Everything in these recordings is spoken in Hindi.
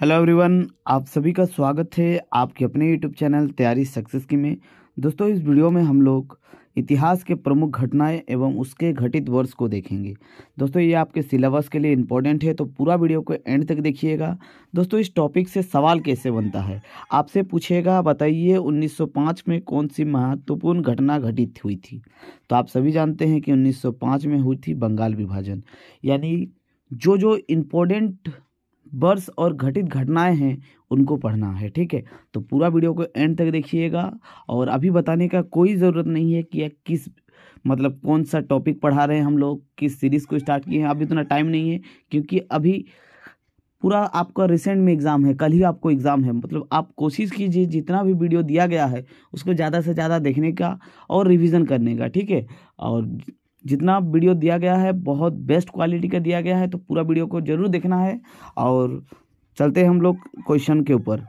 हेलो एवरीवन आप सभी का स्वागत है आपके अपने यूट्यूब चैनल तैयारी सक्सेस की में दोस्तों इस वीडियो में हम लोग इतिहास के प्रमुख घटनाएं एवं उसके घटित वर्ष को देखेंगे दोस्तों ये आपके सिलेबस के लिए इम्पोर्टेंट है तो पूरा वीडियो को एंड तक देखिएगा दोस्तों इस टॉपिक से सवाल कैसे बनता है आपसे पूछेगा बताइए 1905 में कौन सी महत्वपूर्ण घटना घटित हुई थी तो आप सभी जानते हैं कि 1905 में हुई थी बंगाल विभाजन यानी जो जो इम्पोर्टेंट वर्ष और घटित घटनाएं हैं उनको पढ़ना है ठीक है तो पूरा वीडियो को एंड तक देखिएगा और अभी बताने का कोई ज़रूरत नहीं है कि किस मतलब कौन सा टॉपिक पढ़ा रहे हैं हम लोग किस सीरीज़ को स्टार्ट किए हैं अभी तो इतना टाइम नहीं है क्योंकि अभी पूरा आपका रिसेंट में एग्ज़ाम है कल ही आपको एग्ज़ाम है मतलब आप कोशिश कीजिए जितना भी वीडियो दिया गया है उसको ज़्यादा से ज़्यादा देखने का और रिवीजन करने का ठीक है और जितना वीडियो दिया गया है बहुत बेस्ट क्वालिटी का दिया गया है तो पूरा वीडियो को ज़रूर देखना है और चलते हैं हम लोग क्वेश्चन के ऊपर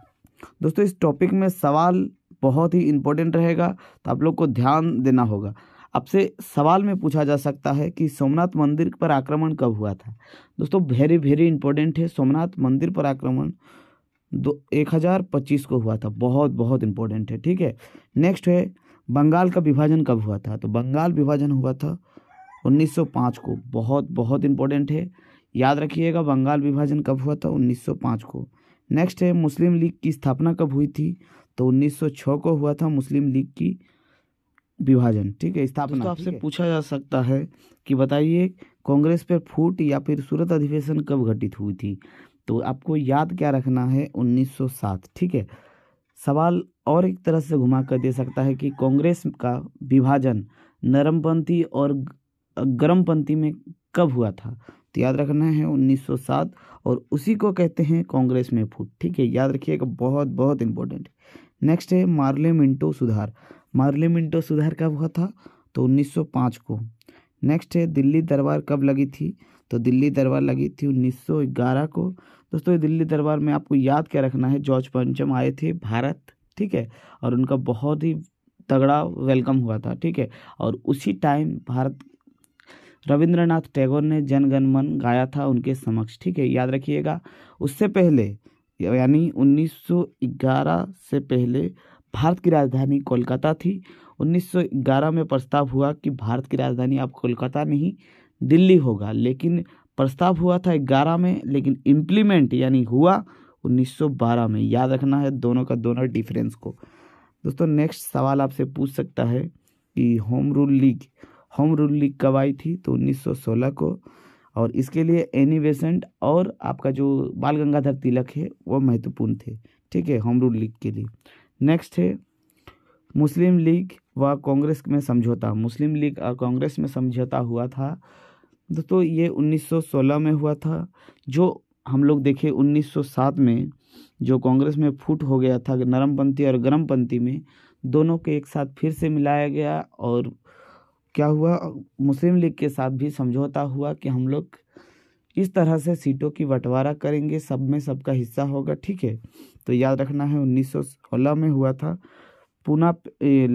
दोस्तों इस टॉपिक में सवाल बहुत ही इम्पोर्टेंट रहेगा तो आप लोग को ध्यान देना होगा आपसे सवाल में पूछा जा सकता है कि सोमनाथ मंदिर पर आक्रमण कब हुआ था दोस्तों वेरी वेरी इंपॉर्टेंट है सोमनाथ मंदिर पर आक्रमण दो एक हज़ार पच्चीस को हुआ था बहुत बहुत इंपॉर्टेंट है ठीक है नेक्स्ट है बंगाल का विभाजन कब हुआ था तो बंगाल विभाजन हुआ था 1905 को बहुत बहुत इंपॉर्टेंट है याद रखिएगा बंगाल विभाजन कब हुआ था 1905 को नेक्स्ट है मुस्लिम लीग की स्थापना कब हुई थी तो 1906 को हुआ था मुस्लिम लीग की विभाजन ठीक है स्थापना तो आपसे पूछा जा सकता है कि बताइए कांग्रेस पर फूट या फिर सूरत अधिवेशन कब घटित हुई थी तो आपको याद क्या रखना है 1907 ठीक है सवाल और एक तरह से घुमा कर दे सकता है कि कांग्रेस का विभाजन नरमपंथी और गर्मपंथी में कब हुआ था तो याद रखना है 1907 और उसी को कहते हैं कांग्रेस में फूट ठीक है याद रखिएगा बहुत बहुत इंपॉर्टेंट नेक्स्ट है मार्ले मिंटो सुधार मार्ले मिंटो सुधार कब हुआ था तो 1905 को नेक्स्ट है दिल्ली दरबार कब लगी थी तो दिल्ली दरबार लगी थी 1911 को दोस्तों दिल्ली दरबार में आपको याद क्या रखना है जॉर्ज पंचम आए थे भारत ठीक है और उनका बहुत ही तगड़ा वेलकम हुआ था ठीक है और उसी टाइम भारत रविंद्रनाथ टैगोर ने मन गाया था उनके समक्ष ठीक है याद रखिएगा उससे पहले यानी 1911 से पहले भारत की राजधानी कोलकाता थी 1911 में प्रस्ताव हुआ कि भारत की राजधानी अब कोलकाता नहीं दिल्ली होगा लेकिन प्रस्ताव हुआ था ग्यारह में लेकिन इम्प्लीमेंट यानी हुआ 1912 में याद रखना है दोनों का दोनों डिफरेंस को दोस्तों नेक्स्ट सवाल आपसे पूछ सकता है कि home rule league home rule league कब आई थी तो 1916 को और इसके लिए एनी बेसेंट और आपका जो बाल गंगाधर तिलक है वह महत्वपूर्ण थे ठीक है होम रूल लीग के लिए नेक्स्ट है मुस्लिम लीग व कांग्रेस में समझौता मुस्लिम लीग और कांग्रेस में समझौता हुआ था दोस्तों ये 1916 में हुआ था जो हम लोग देखे 1907 में जो कांग्रेस में फूट हो गया था नरमपंथी और गर्मपंथी में दोनों के एक साथ फिर से मिलाया गया और क्या हुआ मुस्लिम लीग के साथ भी समझौता हुआ कि हम लोग इस तरह से सीटों की बंटवारा करेंगे सब में सबका हिस्सा होगा ठीक है तो याद रखना है उन्नीस में हुआ था पूना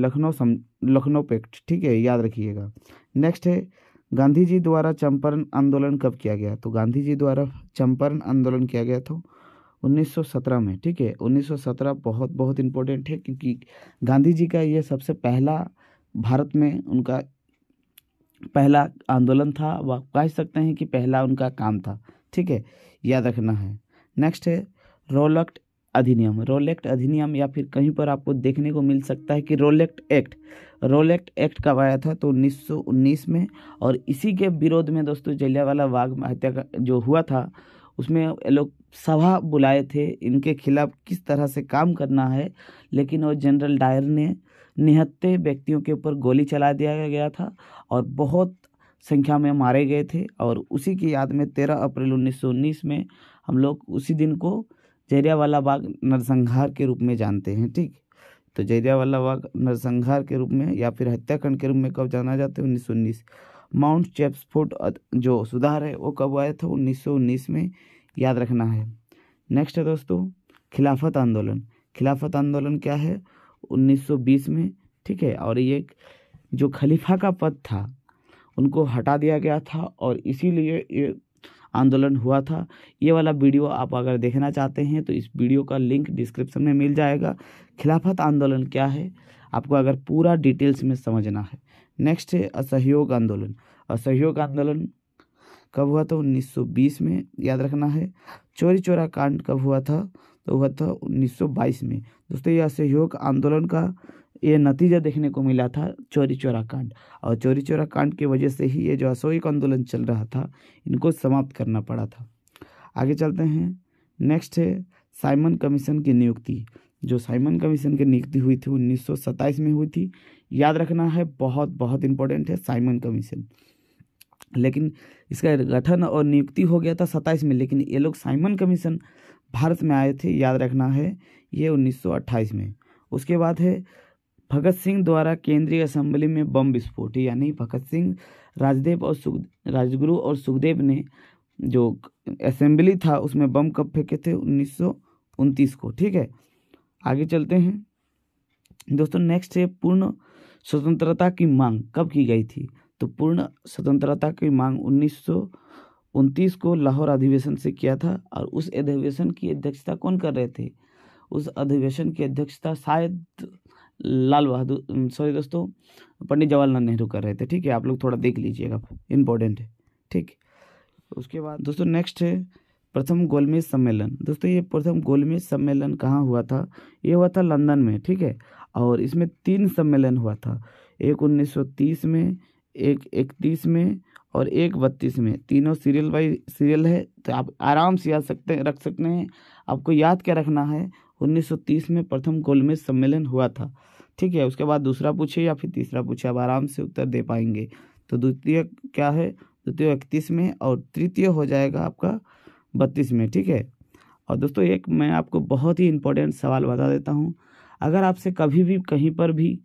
लखनऊ सम लखनऊ पैक्ट ठीक है याद रखिएगा नेक्स्ट है गांधी जी द्वारा चंपारण आंदोलन कब किया गया तो गांधी जी द्वारा चंपारण आंदोलन किया गया था 1917 में ठीक है 1917 बहुत बहुत इम्पोर्टेंट है क्योंकि गांधी जी का ये सबसे पहला भारत में उनका पहला आंदोलन था वह कह सकते हैं कि पहला उनका काम था ठीक है याद रखना है नेक्स्ट है रोलक्ट अधिनियम रोलेक्ट अधिनियम या फिर कहीं पर आपको देखने को मिल सकता है कि रोलेक्ट एक्ट रोलेक्ट एक्ट कब आया था तो 1919 में और इसी के विरोध में दोस्तों जलियावाला बाग हत्या का जो हुआ था उसमें लोग सभा बुलाए थे इनके खिलाफ किस तरह से काम करना है लेकिन वो जनरल डायर ने निहत्ते व्यक्तियों के ऊपर गोली चला दिया गया था और बहुत संख्या में मारे गए थे और उसी की याद में तेरह अप्रैल उन्नीस सौ उन्नीस में हम लोग उसी दिन को जरियावाला बाग नरसंहार के रूप में जानते हैं ठीक तो जरियावाला बाग नरसंहार के रूप में या फिर हत्याकांड के रूप में कब जाना जाता है उन्नीस सौ उन्नीस माउंट चेप्सफोर्ड जो सुधार है वो कब आया था उन्नीस सौ उन्नीस में याद रखना है नेक्स्ट है दोस्तों खिलाफत आंदोलन खिलाफत आंदोलन क्या है 1920 में ठीक है और ये जो खलीफा का पद था उनको हटा दिया गया था और इसीलिए ये आंदोलन हुआ था ये वाला वीडियो आप अगर देखना चाहते हैं तो इस वीडियो का लिंक डिस्क्रिप्शन में मिल जाएगा खिलाफत आंदोलन क्या है आपको अगर पूरा डिटेल्स में समझना है नेक्स्ट है असहयोग आंदोलन असहयोग आंदोलन कब हुआ था 1920 में याद रखना है चोरी चोरा कांड कब हुआ था तो हुआ था 1922 में दोस्तों यह असहयोग आंदोलन का ये नतीजा देखने को मिला था चोरी चोरा कांड और चोरी चोरा कांड की वजह से ही ये जो असहयोग आंदोलन चल रहा था इनको समाप्त करना पड़ा था आगे चलते हैं नेक्स्ट है साइमन कमीशन की नियुक्ति जो साइमन कमीशन की नियुक्ति हुई थी उन्नीस में हुई थी याद रखना है बहुत बहुत इंपॉर्टेंट है साइमन कमीशन लेकिन इसका गठन और नियुक्ति हो गया था सत्ताईस में लेकिन ये लोग साइमन कमीशन भारत में आए थे याद रखना है ये 1928 में उसके बाद है भगत सिंह द्वारा केंद्रीय असम्बली में बम विस्फोट यानी भगत सिंह राजदेव और सुख राजगुरु और सुखदेव ने जो असेंबली था उसमें बम कब फेंके थे उन्नीस को ठीक है आगे चलते हैं दोस्तों नेक्स्ट है पूर्ण स्वतंत्रता की मांग कब की गई थी तो पूर्ण स्वतंत्रता की मांग उन्नीस उनतीस को लाहौर अधिवेशन से किया था और उस अधिवेशन की अध्यक्षता कौन कर रहे थे उस अधिवेशन की अध्यक्षता शायद लाल बहादुर सॉरी दोस्तों पंडित जवाहरलाल नेहरू कर रहे थे ठीक है आप लोग थोड़ा देख लीजिएगा इम्पोर्टेंट है ठीक उसके बाद दोस्तों नेक्स्ट है प्रथम गोलमेज सम्मेलन दोस्तों ये प्रथम गोलमेज सम्मेलन कहाँ हुआ था ये हुआ था लंदन में ठीक है और इसमें तीन सम्मेलन हुआ था एक उन्नीस में एक इकतीस में और एक बत्तीस में तीनों सीरियल बाई सीरियल है तो आप आराम से याद सकते रख सकते हैं आपको याद क्या रखना है 1930 में प्रथम गोलमेज सम्मेलन हुआ था ठीक है उसके बाद दूसरा पूछे या फिर तीसरा पूछे आप आराम से उत्तर दे पाएंगे तो द्वितीय क्या है द्वितीय इकतीस में और तृतीय हो जाएगा आपका बत्तीस में ठीक है और दोस्तों एक मैं आपको बहुत ही इम्पोर्टेंट सवाल बता देता हूँ अगर आपसे कभी भी कहीं पर भी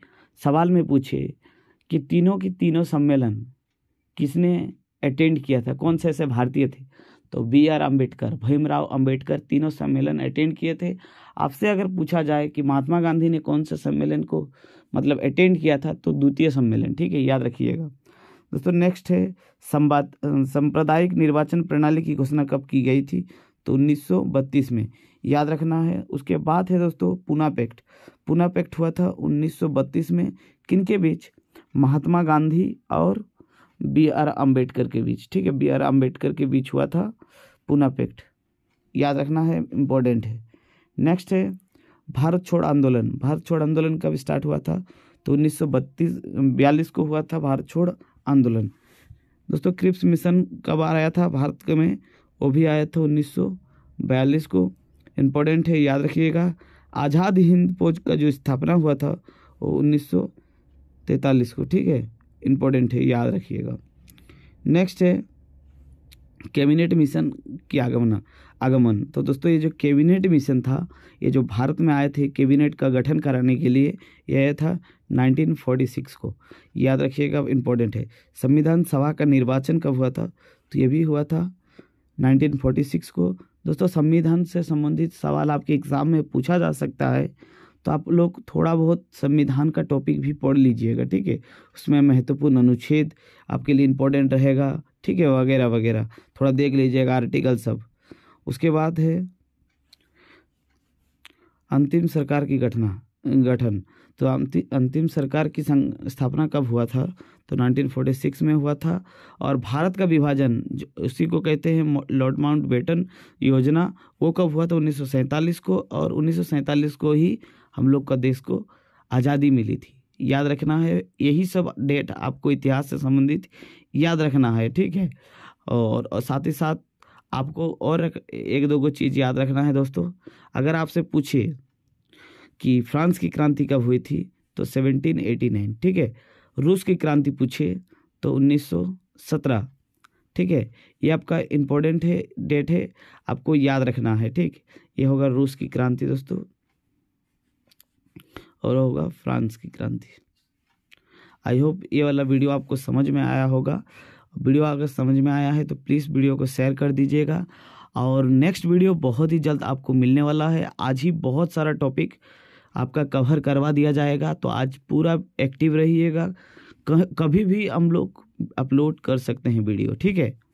सवाल में पूछे कि तीनों की तीनों सम्मेलन किसने अटेंड किया था कौन से ऐसे भारतीय थे तो बी आर अम्बेडकर भीमराव अम्बेडकर तीनों सम्मेलन अटेंड किए थे आपसे अगर पूछा जाए कि महात्मा गांधी ने कौन से सम्मेलन को मतलब अटेंड किया था तो द्वितीय सम्मेलन ठीक है याद रखिएगा दोस्तों नेक्स्ट है संवाद सांप्रदायिक निर्वाचन प्रणाली की घोषणा कब की गई थी तो 1932 में याद रखना है उसके बाद है दोस्तों पूना पैक्ट पूना पैक्ट हुआ था 1932 में किनके बीच महात्मा गांधी और बी आर अम्बेडकर के बीच ठीक है बी आर अम्बेडकर के बीच हुआ था पूना पेक्ट याद रखना है इम्पोर्टेंट है नेक्स्ट है भारत छोड़ आंदोलन भारत छोड़ आंदोलन कब स्टार्ट हुआ था तो उन्नीस सौ को हुआ था भारत छोड़ आंदोलन दोस्तों क्रिप्स मिशन कब आ रहा था भारत में वो भी आया था उन्नीस को इम्पोर्टेंट है याद रखिएगा आज़ाद हिंद फौज का जो स्थापना हुआ था वो उन्नीस को ठीक है इम्पोर्टेंट है याद रखिएगा नेक्स्ट है कैबिनेट मिशन की आगमना आगमन तो दोस्तों ये जो कैबिनेट मिशन था ये जो भारत में आए थे कैबिनेट का गठन कराने के लिए यह था 1946 को याद रखिएगा इम्पोर्टेंट है संविधान सभा का निर्वाचन कब हुआ था तो ये भी हुआ था 1946 को दोस्तों संविधान से संबंधित सवाल आपके एग्ज़ाम में पूछा जा सकता है तो आप लोग थोड़ा बहुत संविधान का टॉपिक भी पढ़ लीजिएगा ठीक है उसमें महत्वपूर्ण अनुच्छेद आपके लिए इम्पोर्टेंट रहेगा ठीक है वगैरह वगैरह थोड़ा देख लीजिएगा आर्टिकल सब उसके बाद है अंतिम सरकार की घटना गठन तो अंतिम सरकार की स्थापना कब हुआ था तो 1946 में हुआ था और भारत का विभाजन उसी को कहते हैं लॉर्ड माउंट बेटन योजना वो कब हुआ था उन्नीस को और उन्नीस को ही हम लोग का देश को आज़ादी मिली थी याद रखना है यही सब डेट आपको इतिहास से संबंधित याद रखना है ठीक है और, और साथ ही साथ आपको और एक दो को चीज़ याद रखना है दोस्तों अगर आपसे पूछे कि फ्रांस की क्रांति कब हुई थी तो 1789 ठीक है रूस की क्रांति पूछे तो 1917 ठीक है ये आपका इम्पोर्टेंट है डेट है आपको याद रखना है ठीक ये होगा रूस की क्रांति दोस्तों और होगा फ्रांस की क्रांति आई होप ये वाला वीडियो आपको समझ में आया होगा वीडियो अगर समझ में आया है तो प्लीज़ वीडियो को शेयर कर दीजिएगा और नेक्स्ट वीडियो बहुत ही जल्द आपको मिलने वाला है आज ही बहुत सारा टॉपिक आपका कवर करवा दिया जाएगा तो आज पूरा एक्टिव रहिएगा कभी भी हम लोग अपलोड कर सकते हैं वीडियो ठीक है